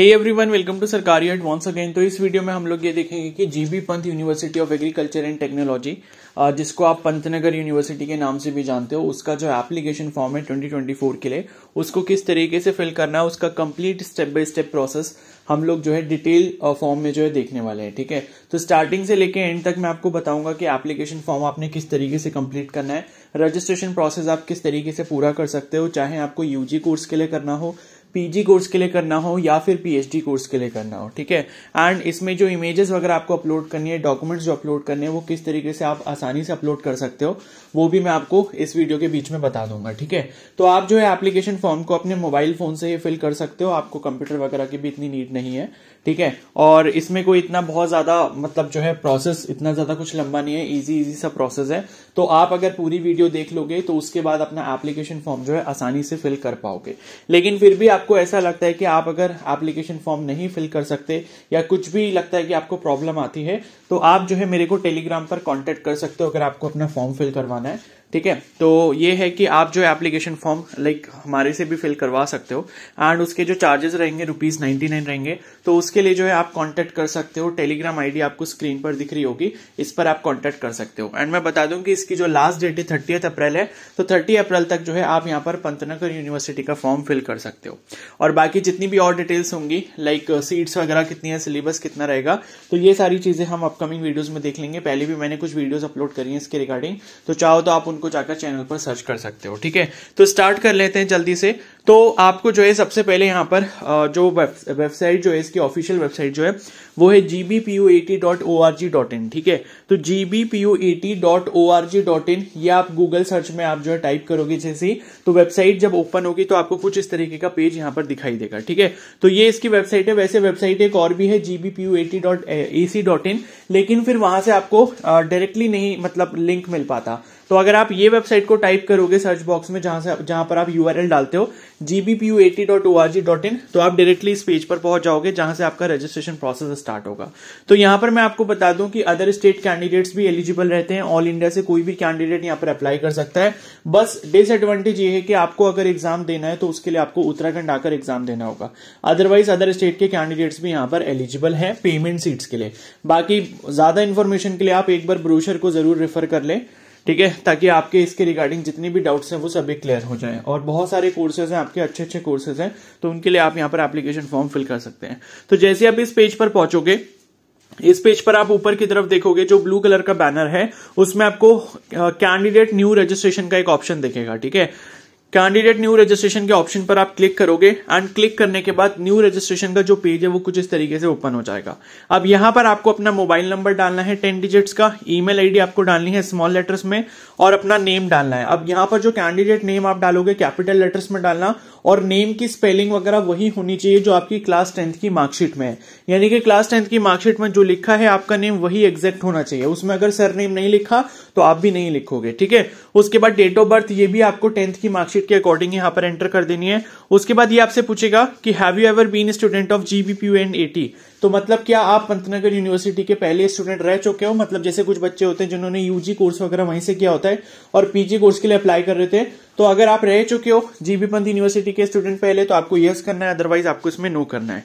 hey one welcome to सरकारी at once again तो इस वीडियो में हम लोग ये देखेंगे कि GB Pant university of agriculture and technology जिसको आप पंतनगर यूनिवर्सिटी के नाम से भी जानते हो उसका जो एप्लीकेशन फॉर्म है 2024 के लिए उसको किस तरीके से फिल करना है उसका complete step by step process हम लोग जो है डिटेल फॉर्म में जो है देखने वाले हैं ठीक है तो स्टार्टिंग से लेकर एंड तक मैं आपको बताऊंगा कि एप्लीकेशन फॉर्म आपने किस तरीके से कंप्लीट करना है रजिस्ट्रेशन प्रोसेस आप किस तरीके से पूरा कर सकते हो चाहे आपको यूजी कोर्स के लिए करना हो पीजी कोर्स के लिए करना हो या फिर पीएचडी कोर्स के लिए करना हो ठीक है एंड इसमें जो इमेजेस वगैरह आपको अपलोड करनी है डॉक्यूमेंट्स जो अपलोड करने हैं वो किस तरीके से आप आसानी से अपलोड कर सकते हो वो भी मैं आपको इस वीडियो के बीच में बता दूंगा ठीक है तो आप जो है एप्लीकेशन फॉर्म को अपने मोबाइल फोन से ही फिल कर सकते हो आपको कंप्यूटर वगैरह की भी इतनी नीड नहीं है ठीक है और इसमें कोई इतना बहुत ज़्यादा मतलब जो है प्रोसेस इतना ज़्यादा कुछ लंबा नहीं है इजी इजी सा प्रोसेस है तो आप अगर पूरी वीडियो देख लोगे तो उसके बाद अपना एप्लीकेशन फॉर्म जो है आसानी से फिल कर पाओगे लेकिन फिर भी आपको ऐसा लगता है कि आप अगर एप्लीकेशन फॉर्म नहीं फिल कर सकते या कुछ भी लगता है कि आपको प्रॉब्लम आती है तो आप जो है मेरे को टेलीग्राम पर कॉन्टेक्ट कर सकते हो अगर आपको अपना फॉर्म फिल करवाना है ठीक है तो ये है कि आप जो एप्लीकेशन फॉर्म लाइक हमारे से भी फिल करवा सकते हो एंड उसके जो चार्जेस रहेंगे रुपीज नाइन्टी नाइन रहेंगे तो उसके लिए जो है आप कांटेक्ट कर सकते हो टेलीग्राम आईडी आपको स्क्रीन पर दिख रही होगी इस पर आप कांटेक्ट कर सकते हो एंड मैं बता दूं कि इसकी जो लास्ट डेट है थर्टी अप्रैल है तो थर्टी अप्रैल तक जो है आप यहाँ पर पंतनगर यूनिवर्सिटी का फॉर्म फिल कर सकते हो और बाकी जितनी भी और डिटेल्स होंगी लाइक सीट्स वगैरह कितनी है सिलेबस कितना रहेगा तो ये सारी चीजें हम अपकमिंग वीडियोज में देख लेंगे पहले भी मैंने कुछ वीडियोज अपलोड करी है इसके रिगार्डिंग तो चाहो तो आप उनको उनको जाकर चैनल पर सर्च कर सकते हो ठीक है तो स्टार्ट कर लेते हैं जल्दी से तो आपको जो है सबसे पहले यहाँ पर जो वेबसाइट जो है इसकी ऑफिशियल वेबसाइट जो है वो है G B P U A T dot O R G dot in ठीक है तो G B P U A T dot O R G dot in ये आप गूगल सर्च में आप जो है टाइप करोगे जैसे ही तो वेबसाइट जब ओपन होगी तो आपको कुछ इस तरीके का पेज यहाँ पर दिखाई देगा ठीक है तो ये इसकी वेबसाइट है वैसे वेबसाइट एक और भी है G B P U A T dot A C dot in लेकिन फिर वहां से आपको डायरेक्टली नहीं मतलब लिंक मिल पाता तो अगर आप ये वेबसाइट को टाइप करोगे सर्च बॉक्स में जहां से जहां पर आप यूआरएल डालते हो gbpu80.org.in तो आप डायरेक्टली इस पेज पर पहुंच जाओगे जहां से आपका रजिस्ट्रेशन प्रोसेस स्टार्ट होगा तो यहां पर मैं आपको बता दूं कि अदर स्टेट कैंडिडेट्स भी एलिजिबल रहते हैं ऑल इंडिया से कोई भी कैंडिडेट यहां पर अप्लाई कर सकता है बस डिसएडवांटेज ये है कि आपको अगर एग्जाम देना है तो उसके लिए आपको उत्तराखंड आकर एग्जाम देना होगा अदरवाइज अदर स्टेट के कैंडिडेट्स भी यहां पर एलिजिबल है पेमेंट सीट्स के लिए बाकी ज्यादा इन्फॉर्मेशन के लिए आप एक बार ब्रोशर को जरूर रेफर कर लें ठीक है ताकि आपके इसके रिगार्डिंग जितने भी डाउट्स हैं वो सभी क्लियर हो जाए और बहुत सारे कोर्सेज हैं आपके अच्छे अच्छे कोर्सेज हैं तो उनके लिए आप यहाँ पर एप्लीकेशन फॉर्म फिल कर सकते हैं तो जैसे आप इस पेज पर पहुंचोगे इस पेज पर आप ऊपर की तरफ देखोगे जो ब्लू कलर का बैनर है उसमें आपको कैंडिडेट न्यू रजिस्ट्रेशन का एक ऑप्शन दिखेगा ठीक है कैंडिडेट न्यू रजिस्ट्रेशन के ऑप्शन पर आप क्लिक करोगे एंड क्लिक करने के बाद न्यू रजिस्ट्रेशन का जो पेज है वो कुछ इस तरीके से ओपन हो जाएगा अब यहां पर आपको अपना मोबाइल नंबर डालना है टेन डिजिट्स का ईमेल आईडी आपको डालनी है स्मॉल लेटर्स में और अपना नेम डालना है अब यहां पर जो कैंडिडेट नेम आप डालोगे कैपिटल लेटर्स में डालना और नेम की स्पेलिंग वगैरह वही होनी चाहिए जो आपकी क्लास टेंथ की मार्कशीट में है यानी कि क्लास टेंथ की मार्कशीट में जो लिखा है आपका नेम वही एग्जैक्ट होना चाहिए उसमें अगर सर नेम नहीं लिखा तो आप भी नहीं लिखोगे ठीक है उसके बाद डेट ऑफ बर्थ ये भी आपको टेंथ की मार्कशीट के अकॉर्डिंग यहाँ पर एंटर कर देनी है उसके बाद ये आपसे पूछेगा कि have you ever been student of G B P U and A T तो मतलब क्या आप पंतनगर यूनिवर्सिटी के पहले स्टूडेंट रह चुके हो मतलब जैसे कुछ बच्चे होते हैं जिन्होंने यूजी कोर्स वगैरह वहीं से किया होता है और पीजी कोर्स के लिए अप्लाई कर रहे थे तो अगर आप रह चुके हो जीबी पंत यूनिवर्सिटी के स्टूडेंट पहले तो आपको यस करना है अदरवाइज आपको इसमें नो करना है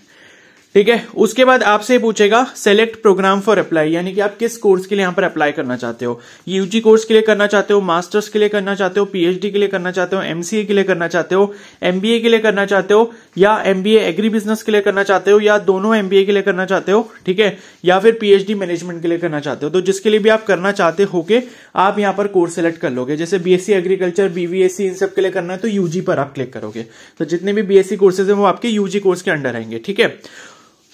ठीक है उसके बाद आपसे पूछेगा सेलेक्ट प्रोग्राम फॉर अप्लाई यानी कि आप किस कोर्स के लिए यहां पर अप्लाई करना चाहते हो यूजी कोर्स के लिए करना चाहते हो मास्टर्स के लिए करना चाहते हो पीएचडी के लिए करना चाहते हो एमसीए के लिए करना चाहते हो एमबीए के लिए करना चाहते हो या एमबीए एग्री बिजनेस के लिए करना चाहते हो या दोनों एमबीए के लिए करना चाहते हो ठीक है या फिर पीएचडी मैनेजमेंट के लिए करना चाहते हो तो जिसके लिए भी आप करना चाहते हो के आप यहां पर कोर्स सेलेक्ट कर लोगे जैसे बीएससी एग्रीकल्चर बीवीएससी इन सब के लिए करना है तो यूजी पर आप क्लिक करोगे तो जितने भी बीएससी कोर्सेज है वो आपके यूजी कोर्स के अंडर आएंगे ठीक है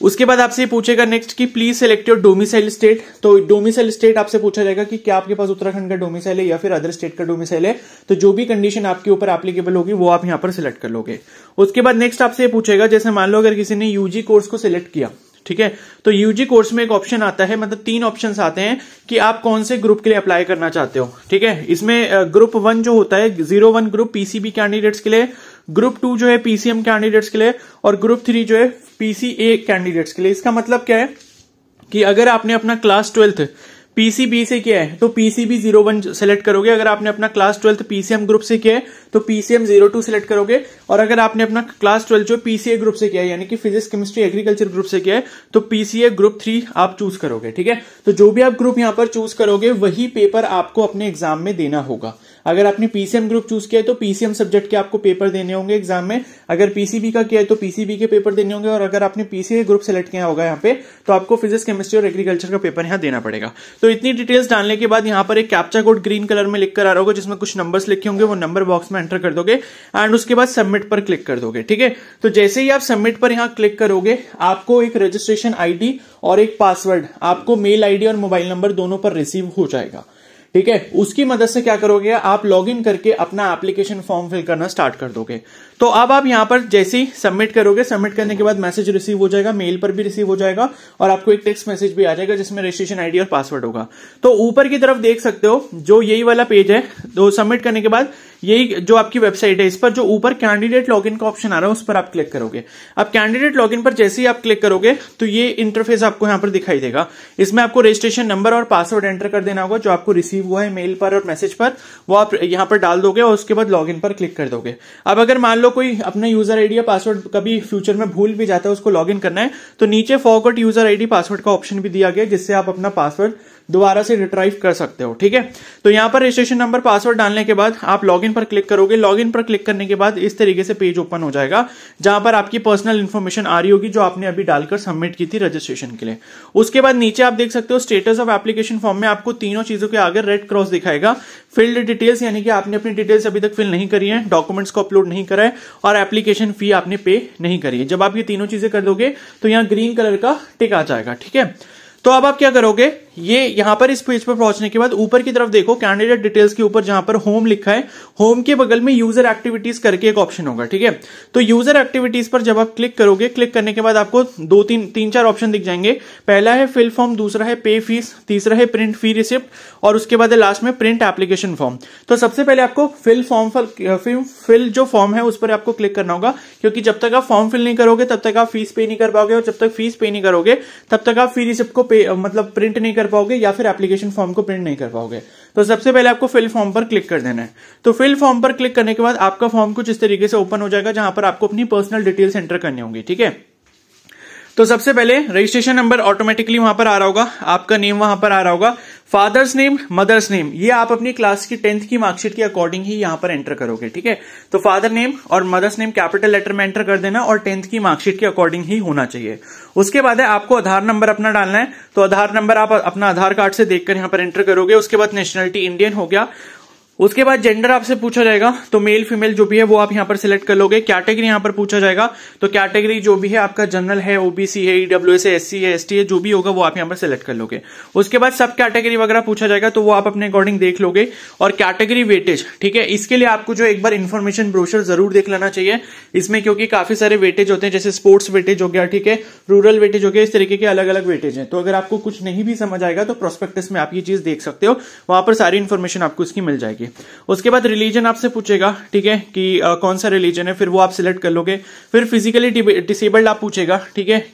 उसके बाद आपसे पूछेगा नेक्स्ट कि please select your domicile state तो डोमिसाइल स्टेट आपसे पूछा जाएगा कि क्या आपके पास उत्तराखंड का डोमिसाइल है या फिर अदर स्टेट का डोमिसाइल है तो जो भी कंडीशन आपके ऊपर एप्लीकेबल होगी वो आप यहां पर सिलेक्ट कर लोगे उसके बाद नेक्स्ट आपसे पूछेगा जैसे मान लो अगर किसी ने यूजी कोर्स को सिलेक्ट किया ठीक है तो यूजी कोर्स में एक ऑप्शन आता है मतलब तीन ऑप्शंस आते हैं कि आप कौन से ग्रुप के लिए अप्लाई करना चाहते हो ठीक है इसमें ग्रुप वन जो होता है zero one group P C B candidates के लिए ग्रुप टू जो है पीसीएम कैंडिडेट्स के लिए और ग्रुप थ्री जो है पीसीए कैंडिडेट्स के लिए इसका मतलब क्या है कि अगर आपने अपना क्लास ट्वेल्थ पीसीबी से किया है तो पीसीबी जीरो वन सेलेक्ट करोगे अगर आपने अपना क्लास ट्वेल्थ पीसीएम ग्रुप से किया है तो पीसीएम जीरो टू सेलेक्ट करोगे और अगर आपने अपना क्लास ट्वेल्थ जो पीसीए ग्रुप से किया है यानी कि फिजिक्स केमिस्ट्री एग्रीकल्चर ग्रुप से किया है तो पीसीए ग्रुप थ्री आप चूज करोगे ठीक है तो जो भी आप ग्रुप यहां पर चूज करोगे वही पेपर आपको अपने एग्जाम में देना होगा अगर आपने पीसीएम ग्रुप चूज किया है तो पीसीएम सब्जेक्ट के आपको पेपर देने होंगे एग्जाम में अगर पीसीबी का किया है तो पीसीबी के पेपर देने होंगे और अगर आपने पीसीए ग्रुप सेलेक्ट किया होगा यहाँ पे तो आपको फिजिक्स केमिस्ट्री और एग्रीकल्चर का पेपर यहाँ देना पड़ेगा तो इतनी डिटेल्स डालने के बाद यहाँ पर एक कैप्चा कोड ग्रीन कलर में लिखकर आ रहा होगा जिसमें कुछ नंबर्स लिखे होंगे वो नंबर बॉक्स में एंटर कर दोगे एंड उसके बाद सबमिट पर क्लिक कर दोगे ठीक है तो जैसे ही आप सबमिट पर यहाँ क्लिक करोगे आपको एक रजिस्ट्रेशन आईडी और एक पासवर्ड आपको मेल आईडी और मोबाइल नंबर दोनों पर रिसीव हो जाएगा ठीक है उसकी मदद से क्या करोगे आप लॉग इन करके अपना एप्लीकेशन फॉर्म फिल करना स्टार्ट कर दोगे तो अब आप यहां पर जैसे ही सबमिट करोगे सबमिट करने के बाद मैसेज रिसीव हो जाएगा मेल पर भी रिसीव हो जाएगा और आपको एक टेक्स्ट मैसेज भी आ जाएगा जिसमें रजिस्ट्रेशन आईडी और पासवर्ड होगा तो ऊपर की तरफ देख सकते हो जो यही वाला पेज है तो सबमिट करने के बाद यही जो आपकी वेबसाइट है इस पर जो ऊपर कैंडिडेट लॉगिन का ऑप्शन आ रहा है उस पर आप क्लिक करोगे अब कैंडिडेट लॉगिन पर जैसे ही आप क्लिक करोगे तो ये इंटरफेस आपको यहां पर दिखाई देगा इसमें आपको रजिस्ट्रेशन नंबर और पासवर्ड एंटर कर देना होगा जो आपको रिसीव हुआ है मेल पर और मैसेज पर वो आप यहां पर डाल दोगे और उसके बाद इन पर क्लिक कर दोगे अब अगर मान लो कोई अपना यूजर आईडी या पासवर्ड कभी फ्यूचर में भूल भी जाता है उसको इन करना है तो नीचे फॉरवर्ड यूजर आईडी पासवर्ड का ऑप्शन भी दिया गया जिससे आप अपना पासवर्ड दोबारा से रिट्राइव कर सकते हो ठीक है तो यहाँ पर रजिस्ट्रेशन नंबर पासवर्ड डालने के बाद आप लॉगिन पर क्लिक करोगे लॉगिन पर क्लिक करने के बाद इस तरीके से पेज ओपन हो जाएगा जहां पर आपकी पर्सनल इन्फॉर्मेशन आ रही होगी जो आपने अभी डालकर सबमिट की थी रजिस्ट्रेशन के लिए उसके बाद नीचे आप देख सकते हो स्टेटस ऑफ एप्लीकेशन फॉर्म में आपको तीनों चीजों के आगे रेड क्रॉस दिखाएगा फिल्ड डिटेल्स यानी कि आपने अपनी डिटेल्स अभी तक फिल नहीं करी है डॉक्यूमेंट्स को अपलोड नहीं करा है और एप्लीकेशन फी आपने पे नहीं करी है जब आप ये तीनों चीजें कर दोगे तो यहाँ ग्रीन कलर का टिक आ जाएगा ठीक है तो अब आप क्या करोगे ये यहां पर इस पेज पर पहुंचने के बाद ऊपर की तरफ देखो कैंडिडेट डिटेल्स के ऊपर जहां पर होम लिखा है होम के बगल में यूजर एक्टिविटीज करके एक ऑप्शन होगा ठीक है तो यूजर एक्टिविटीज पर जब आप क्लिक करोगे क्लिक करने के बाद आपको दो तीन तीन चार ऑप्शन दिख जाएंगे पहला है फिल फॉर्म दूसरा है पे फीस तीसरा है प्रिंट फी रिसिप्ट और उसके बाद लास्ट में प्रिंट एप्लीकेशन फॉर्म तो सबसे पहले आपको फिल फॉर्म फिल जो फॉर्म है उस पर आपको क्लिक करना होगा क्योंकि जब तक आप फॉर्म फिल नहीं करोगे तब तक आप फीस पे नहीं कर पाओगे और जब तक फीस पे नहीं करोगे तब तक आप फी रिसिप्ट को पे मतलब प्रिंट नहीं कर पाओगे या फिर एप्लीकेशन फॉर्म को प्रिंट नहीं कर पाओगे तो सबसे पहले आपको फिल फॉर्म पर क्लिक कर देना है तो फिल फॉर्म पर क्लिक करने के बाद आपका फॉर्म कुछ इस तरीके से ओपन हो जाएगा जहां पर आपको अपनी पर्सनल डिटेल्स एंटर करनी होंगी ठीक है तो सबसे पहले रजिस्ट्रेशन नंबर ऑटोमेटिकली वहां पर आ रहा होगा आपका नेम वहां पर आ रहा होगा फादर्स नेम मदर्स नेम ये आप अपनी क्लास की टेंथ की मार्कशीट के अकॉर्डिंग ही यहां पर एंटर करोगे ठीक है तो फादर नेम और मदर्स नेम कैपिटल लेटर में एंटर कर देना और टेंथ की मार्कशीट के अकॉर्डिंग ही होना चाहिए उसके बाद है आपको आधार नंबर अपना डालना है तो आधार नंबर आप अपना आधार कार्ड से देखकर यहां पर एंटर करोगे उसके बाद नेशनलिटी इंडियन हो गया उसके बाद जेंडर आपसे पूछा जाएगा तो मेल फीमेल जो भी है वो आप यहाँ पर सिलेक्ट कर लोगे कैटेगरी यहाँ पर पूछा जाएगा तो कैटेगरी जो भी है आपका जनरल है ओबीसी है ईडब्ल्यू e एस है एस है एस है जो भी होगा वो आप यहाँ पर सिलेक्ट कर लोगे उसके बाद सब कैटेगरी वगैरह पूछा जाएगा तो वो आप अपने अकॉर्डिंग देख लोगे और कैटेगरी वेटेज ठीक है इसके लिए आपको जो एक बार इन्फॉर्मेशन ब्रोशर जरूर देख लेना चाहिए इसमें क्योंकि काफी सारे वेटेज होते हैं जैसे स्पोर्ट्स वेटेज हो गया ठीक है रूरल वेटेज हो गया इस तरीके के अलग अलग वेटेज है तो अगर आपको कुछ नहीं भी समझ आएगा तो प्रोस्पेक्टिस में आप ये चीज देख सकते हो वहां पर सारी इन्फॉर्मेशन आपको इसकी मिल जाएगी करके उसके बाद रिलीजन आपसे पूछेगा ठीक है कि आ, कौन सा रिलीजन है फिर वो आप सिलेक्ट कर लोगे फिर फिजिकली डिसेबल्ड आप पूछेगा ठीक है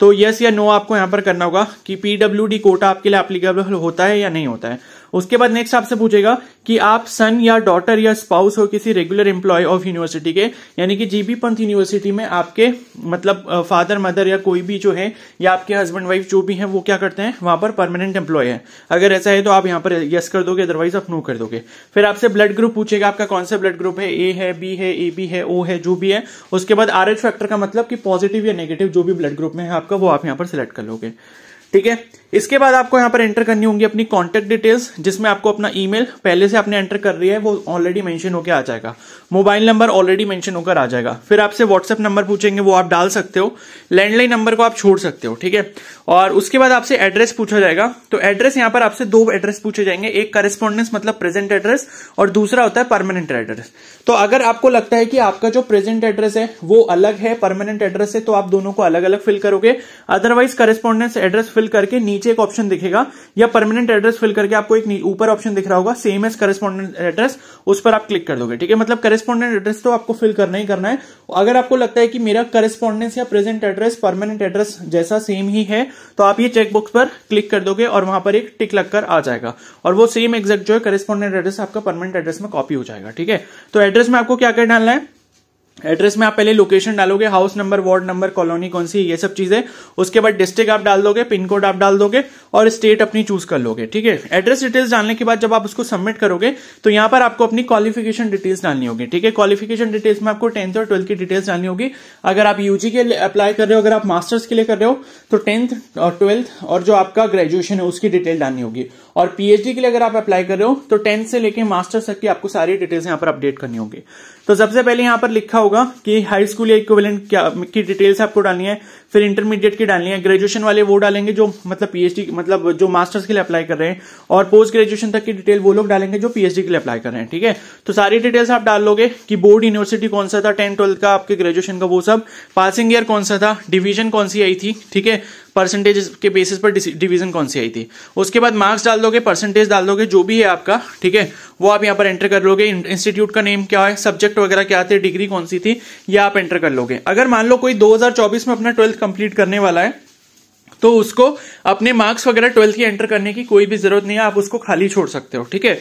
तो यस या नो आपको यहाँ पर करना होगा कि पीडब्ल्यू कोटा आपके लिए एप्लीकेबल होता है या नहीं होता है उसके बाद नेक्स्ट आपसे पूछेगा कि आप सन या डॉटर या स्पाउस हो किसी रेगुलर एम्प्लॉय ऑफ यूनिवर्सिटी के यानी कि जीबी पंथ यूनिवर्सिटी में आपके मतलब फादर मदर या कोई भी जो है या आपके हस्बैंड वाइफ जो भी है वो क्या करते हैं वहां पर परमानेंट एम्प्लॉय है अगर ऐसा है तो आप यहां पर यस कर दोगे अदरवाइज आप नो कर दोगे फिर आपसे ब्लड ग्रुप पूछेगा आपका कौन सा ब्लड ग्रुप है ए है बी है ए बी है ओ है जो भी है उसके बाद आर फैक्टर का मतलब कि पॉजिटिव या नेगेटिव जो भी ब्लड ग्रुप में है आपका वो आप यहाँ पर सिलेक्ट कर लोगे ठीक है इसके बाद आपको यहाँ पर एंटर करनी होंगी अपनी कॉन्टेक्ट डिटेल्स जिसमें आपको अपना ईमेल पहले से आपने एंटर कर रही है वो ऑलरेडी मेंशन होकर आ जाएगा मोबाइल नंबर ऑलरेडी मेंशन होकर आ जाएगा फिर आपसे व्हाट्सएप नंबर पूछेंगे वो आप डाल सकते हो लैंडलाइन नंबर को आप छोड़ सकते हो ठीक है और उसके बाद आपसे एड्रेस पूछा जाएगा तो एड्रेस यहाँ पर आपसे दो एड्रेस पूछे जाएंगे एक करेस्पॉन्डेंस मतलब प्रेजेंट एड्रेस और दूसरा होता है परमानेंट एड्रेस तो अगर आपको लगता है कि आपका जो प्रेजेंट एड्रेस है वो अलग है परमानेंट एड्रेस है तो आप दोनों को अलग अलग फिल करोगे अदरवाइज करेस्पॉन्डेंस एड्रेस फिल करके नीचे नीचे एक ऑप्शन दिखेगा या परमानेंट एड्रेस फिल करके आपको एक ऊपर ऑप्शन दिख रहा होगा सेम एज करेस्पॉन्डेंट एड्रेस उस पर आप क्लिक कर दोगे ठीक है मतलब करेस्पॉन्डेंट एड्रेस तो आपको फिल करना ही करना है अगर आपको लगता है कि मेरा करेस्पॉन्डेंस या प्रेजेंट एड्रेस परमानेंट एड्रेस जैसा सेम ही है तो आप ये चेकबॉक्स पर क्लिक कर दोगे और वहां पर एक टिक लगकर आ जाएगा और वो सेम एग्जैक्ट जो है करेस्पॉन्डेंट एड्रेस आपका परमानेंट एड्रेस में कॉपी हो जाएगा ठीक है तो एड्रेस में आपको क्या क्या डालना है एड्रेस में आप पहले लोकेशन डालोगे house number ward number colony कौन सी ये सब चीजें उसके बाद डिस्ट्रिक्ट आप डाल दोगे पिन कोड आप डाल दोगे और स्टेट अपनी चूज कर लोगे ठीक है एड्रेस डिटेल्स डालने के बाद जब आप उसको सबमिट करोगे तो यहां पर आपको अपनी क्वालिफिकेशन डिटेल्स डालनी होगी ठीक है क्वालिफिकेशन डिटेल्स में आपको टेंथ और ट्वेल्थ की डिटेल्स डालनी होगी अगर आप यूजी के लिए अप्लाई कर रहे हो अगर आप मास्टर्स के लिए कर रहे हो तो टेंथ और ट्वेल्थ और जो आपका ग्रेजुएशन है उसकी डिटेल डालनी होगी और पीएचडी के लिए अगर आप अप्लाई कर रहे हो तो टेंथ से लेकर मास्टर्स तक की आपको सारी डिटेल्स यहां पर अपडेट करनी होगी तो सबसे पहले यहां पर लिखा होगा कि हाई स्कूल या इक्विवेलेंट क्या की डिटेल्स आपको डालनी है फिर इंटरमीडिएट की डालनी है ग्रेजुएशन वाले वो डालेंगे जो मतलब पीएचडी मतलब जो मास्टर्स के लिए अप्लाई कर रहे हैं और पोस्ट ग्रेजुएशन तक की डिटेल वो लोग डालेंगे जो पीएचडी के लिए अप्लाई कर रहे हैं ठीक है तो सारी डिटेल्स आप डाल लोगे कि बोर्ड यूनिवर्सिटी कौन सा था टेंथ ट्वेल्थ का आपके ग्रेजुएशन का वो सब पासिंग ईयर कौन सा था डिवीजन कौन सी आई थी ठीक है परसेंटेज के बेसिस पर डिवीजन कौन सी आई थी उसके बाद मार्क्स डाल दोगे परसेंटेज डाल दोगे जो भी है आपका ठीक है वो आप यहाँ पर एंटर कर लोगे इंस्टीट्यूट का नेम क्या है सब्जेक्ट वगैरह क्या थे डिग्री कौन सी थी ये आप एंटर कर लोगे अगर मान लो कोई 2024 में अपना ट्वेल्थ कंप्लीट करने वाला है तो उसको अपने मार्क्स वगैरह ट्वेल्थ की एंटर करने की कोई भी जरूरत नहीं है आप उसको खाली छोड़ सकते हो ठीक है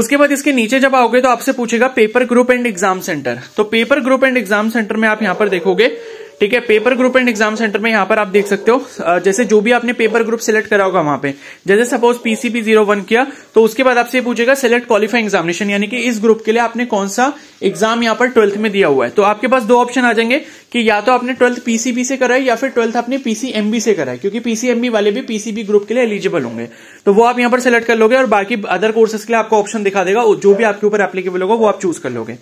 उसके बाद इसके नीचे जब आओगे तो आपसे पूछेगा paper group and exam centre तो paper group and exam centre में आप यहां पर देखोगे ठीक है paper group and exam centre में यहां पर आप देख सकते हो जैसे जो भी आपने पेपर ग्रुप सिलेक्ट करा होगा वहां पे जैसे सपोज पीसीबी जीरो वन किया तो उसके बाद आपसे पूछेगा सिलेक्ट क्वालिफाइंग एग्जामिनेशन यानी कि इस ग्रुप के लिए आपने कौन सा एग्जाम यहां पर ट्वेल्थ में दिया हुआ है तो आपके पास दो ऑप्शन आ जाएंगे कि या तो आपने ट्वेल्थ पीसीबी से है या फिर ट्वेल्थ आपने पीसीएमबी से है क्योंकि पीसीएमबी वाले भी पीसीबी ग्रुप के लिए एलिजिबल होंगे तो वो आप यहाँ पर सेलेक्ट कर लोगे और बाकी अदर कोर्सेस के लिए आपको ऑप्शन दिखा देगा जो भी आपके ऊपर एप्लीकेबल होगा वो आप चूज कर लोगे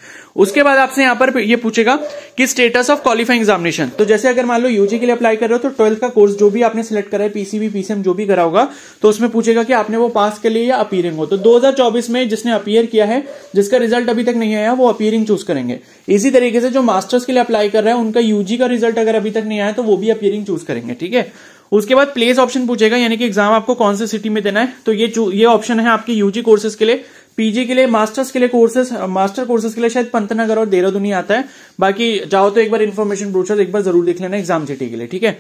उसके बाद आपसे यहाँ पर ये पूछेगा कि स्टेटस ऑफ क्वालिफाइंग एग्जामिनेशन तो जैसे अगर मान लो यूजी के लिए अप्लाई कर रहे हो तो ट्वेल्थ का कोर्स जो भी आपने सेलेक्ट करा है पीसीबी पीसीएम जो भी करा होगा तो उसमें पूछेगा कि आपने वो पास के लिए या अपीयरिंग हो तो चौबीस में जिसने अपीयर किया है जिसका रिजल्ट अभी तक नहीं आया वो अपीयरिंग चूज करेंगे इसी तरीके से जो मास्टर्स के लिए अप्लाई कर रहे हैं उनका उनका यूजी का रिजल्ट अगर अभी तक नहीं आया तो वो भी अपियरिंग चूज करेंगे ठीक है उसके बाद प्लेस ऑप्शन पूछेगा यानी कि एग्जाम आपको कौन से सिटी में देना है तो ये ये ऑप्शन है आपके यूजी कोर्सेज के लिए पीजी के लिए मास्टर्स के लिए कोर्सेज मास्टर कोर्सेज के लिए शायद पंतनगर और देहरादून ही आता है बाकी जाओ तो एक बार इन्फॉर्मेशन ब्रोचर एक बार जरूर देख लेना एग्जाम सिटी के लिए ठीक है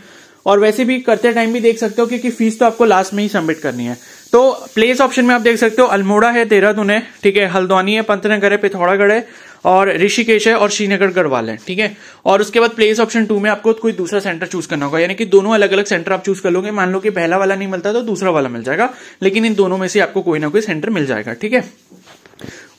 और वैसे भी करते टाइम भी देख सकते हो क्योंकि फीस तो आपको लास्ट में ही सबमिट करनी है तो प्लेस ऑप्शन में आप देख सकते हो अल्मोड़ा है देहरादून है ठीक है हल्द्वानी है पंतनगर है पिथौरागढ़ है और ऋषिकेश है और श्रीनगर गढ़वाल है ठीक है और उसके बाद प्लेस ऑप्शन टू में आपको कोई दूसरा सेंटर चूज करना होगा यानी कि दोनों अलग अलग सेंटर आप चूज कर लोगे मान लो कि पहला वाला नहीं मिलता तो दूसरा वाला मिल जाएगा लेकिन इन दोनों में से आपको कोई ना कोई सेंटर मिल जाएगा ठीक है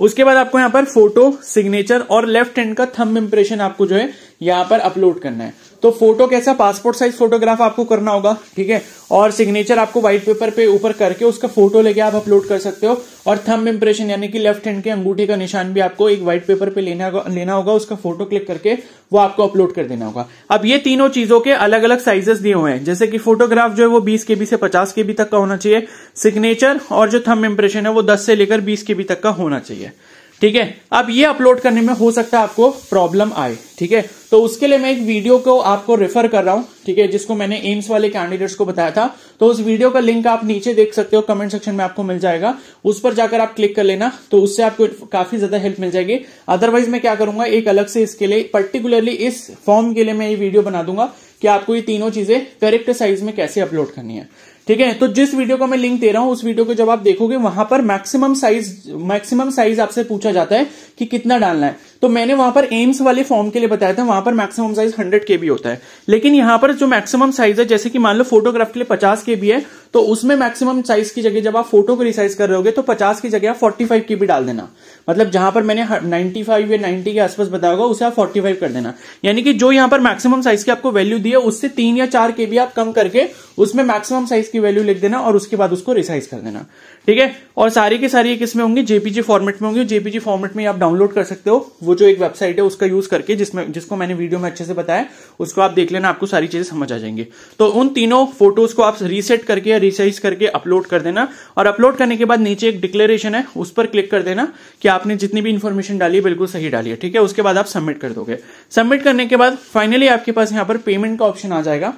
उसके बाद आपको यहाँ पर फोटो सिग्नेचर और लेफ्ट हैंड का थंब इंप्रेशन आपको जो है यहाँ पर अपलोड करना है तो फोटो कैसा पासपोर्ट साइज फोटोग्राफ आपको करना होगा ठीक है और सिग्नेचर आपको व्हाइट पेपर पे ऊपर करके उसका फोटो लेके आप अपलोड कर सकते हो और थंब इंप्रेशन यानी कि लेफ्ट हैंड के अंगूठे का निशान भी आपको एक व्हाइट पेपर पे लेना लेना होगा उसका फोटो क्लिक करके वो आपको अपलोड कर देना होगा अब ये तीनों चीजों के अलग अलग साइजेस दिए हुए हैं जैसे कि फोटोग्राफ जो है वो बीस केबी से पचास केबी तक का होना चाहिए सिग्नेचर और जो थम इंप्रेशन है वो दस से लेकर बीस केबी तक का होना चाहिए ठीक है अब ये अपलोड करने में हो सकता है आपको प्रॉब्लम आए ठीक है तो उसके लिए मैं एक वीडियो को आपको रेफर कर रहा हूं ठीक है जिसको मैंने एम्स वाले कैंडिडेट्स को बताया था तो उस वीडियो का लिंक आप नीचे देख सकते हो कमेंट सेक्शन में आपको मिल जाएगा उस पर जाकर आप क्लिक कर लेना तो उससे आपको काफी ज्यादा हेल्प मिल जाएगी अदरवाइज मैं क्या करूंगा एक अलग से इसके लिए पर्टिकुलरली इस फॉर्म के लिए मैं ये वीडियो बना दूंगा कि आपको ये तीनों चीजें करेक्ट साइज में कैसे अपलोड करनी है ठीक है तो जिस वीडियो को मैं लिंक दे रहा हूं उस वीडियो को जब आप देखोगे वहां पर मैक्सिमम साइज मैक्सिमम साइज आपसे पूछा जाता है कि कितना डालना है तो मैंने वहां पर एम्स वाले फॉर्म के लिए बताया था वहां पर मैक्सिमम साइज हंड्रेड के होता है लेकिन यहां पर जो मैक्सिमम साइज है जैसे कि मान लो फोटोग्राफ के लिए पचास के है तो उसमें मैक्सिमम साइज की जगह जब आप फोटो को रिसाइज कर रहे होगे तो पचास की जगह आप फोर्टी फाइव की भी डाल देना मतलब जहां पर मैंने नाइन्टी फाइव या नाइन्टी के आसपास बताया होगा उसे आप फोर्टी फाइव कर देना यानी कि जो यहां पर मैक्सिमम साइज की आपको वैल्यू दी है उससे तीन या चार के भी आप कम करके उसमें मैक्सिमम साइज की वैल्यू लिख देना और उसके बाद उसको रिसाइज कर देना ठीक है और सारी की सारी किसमें होंगी जेपीजी फॉर्मेट में होंगी जेपीजी फॉर्मेट में आप डाउनलोड कर सकते हो वो जो एक वेबसाइट है उसका यूज करके जिसमें जिसको मैंने वीडियो में अच्छे से बताया उसको आप देख लेना आपको सारी चीजें समझ आ जाएंगे तो उन तीनों फोटोज को आप रीसेट करके या रिसाइज करके अपलोड कर देना और अपलोड करने के बाद नीचे एक डिक्लेरेशन है उस पर क्लिक कर देना कि आपने जितनी भी इन्फॉर्मेशन डाली है बिल्कुल सही डाली है ठीक है उसके बाद आप सबमिट कर दोगे सबमिट करने के बाद फाइनली आपके पास यहाँ पर पेमेंट का ऑप्शन आ जाएगा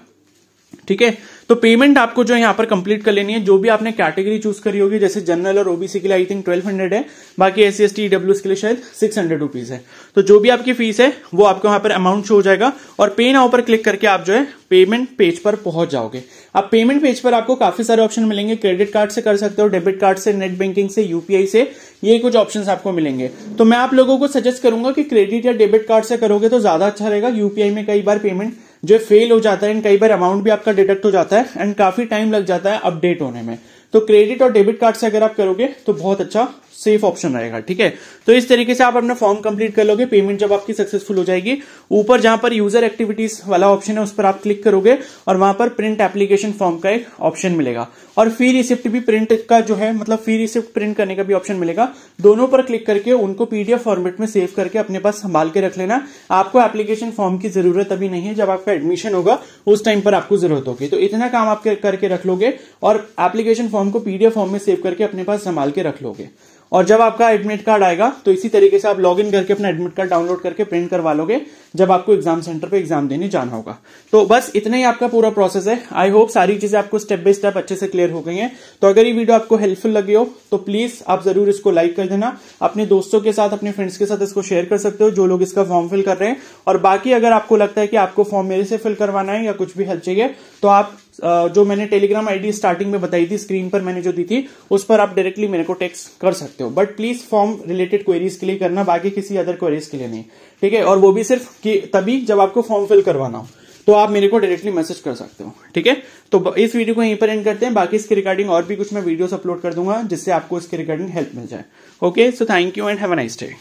ठीक है तो पेमेंट आपको जो है यहाँ पर कंप्लीट कर लेनी है जो भी आपने कैटेगरी चूज करी होगी जैसे जनरल और ओबीसी के लिए आई थिंक ट्वेल्व हंड्रेड है बाकी एस सी एस के लिए शायद सिक्स हंड्रेड रुपीज है तो जो भी आपकी फीस है वो आपको यहाँ पर अमाउंट शो हो जाएगा और पे नाउ पर क्लिक करके आप जो है पेमेंट पेज पर पहुंच जाओगे अब पेमेंट पेज पर आपको काफी सारे ऑप्शन मिलेंगे क्रेडिट कार्ड से कर सकते हो डेबिट कार्ड से नेट बैंकिंग से यूपीआई से ये कुछ ऑप्शंस आपको मिलेंगे तो मैं आप लोगों को सजेस्ट करूंगा कि क्रेडिट या डेबिट कार्ड से करोगे तो ज्यादा अच्छा रहेगा यूपीआई में कई बार पेमेंट जो फेल हो जाता है एंड कई बार अमाउंट भी आपका डिडक्ट हो जाता है एंड काफी टाइम लग जाता है अपडेट होने में तो क्रेडिट और डेबिट कार्ड से अगर आप करोगे तो बहुत अच्छा सेफ ऑप्शन रहेगा ठीक है तो इस तरीके से आप अपना फॉर्म कंप्लीट कर लोगे पेमेंट जब आपकी सक्सेसफुल हो जाएगी ऊपर जहां पर यूजर एक्टिविटीज वाला ऑप्शन है उस पर आप क्लिक करोगे और वहां पर प्रिंट एप्लीकेशन फॉर्म का एक ऑप्शन मिलेगा और फी रिसिप्ट भी प्रिंट का जो है मतलब फी रिसिप्ट प्रिंट करने का भी ऑप्शन मिलेगा दोनों पर क्लिक करके उनको पीडीएफ फॉर्मेट में सेव करके अपने पास संभाल के रख लेना आपको एप्लीकेशन फॉर्म की जरूरत अभी नहीं है जब आपका एडमिशन होगा उस टाइम पर आपको जरूरत होगी तो इतना काम आप करके रख लोगे और एप्लीकेशन फॉर्म को पीडीएफ फॉर्म में सेव करके अपने पास संभाल के रख लोगे और जब आपका एडमिट कार्ड आएगा तो इसी तरीके से आप लॉग इन करके अपना एडमिट कार्ड डाउनलोड करके प्रिंट करवा लोगे जब आपको एग्जाम सेंटर पे एग्जाम देने जाना होगा तो बस इतना ही आपका पूरा प्रोसेस है आई होप सारी चीजें आपको स्टेप बाय स्टेप अच्छे से क्लियर हो गई हैं तो अगर ये वीडियो आपको हेल्पफुल लगे हो तो प्लीज आप जरूर इसको लाइक कर देना अपने दोस्तों के साथ अपने फ्रेंड्स के साथ इसको शेयर कर सकते हो जो लोग इसका फॉर्म फिल कर रहे हैं और बाकी अगर आपको लगता है कि आपको फॉर्म मेरे से फिल करवाना है या कुछ भी हेल्प चाहिए तो आप जो मैंने टेलीग्राम आईडी स्टार्टिंग में बताई थी स्क्रीन पर मैंने जो दी थी उस पर आप डायरेक्टली मेरे को टेक्स्ट कर सकते हो but please form related queries के लिए करना बाकी किसी अदर क्वेरीज के लिए नहीं ठीक है और वो भी सिर्फ कि तभी जब आपको फॉर्म फिल करवाना हो तो आप मेरे को डायरेक्टली मैसेज कर सकते हो ठीक है तो इस वीडियो को यहीं पर एंड करते हैं बाकी इसके रिगार्डिंग और भी कुछ मैं वीडियोस अपलोड कर दूंगा जिससे आपको इसके रिगार्डिंग हेल्प मिल जाए okay so thank you and have a nice day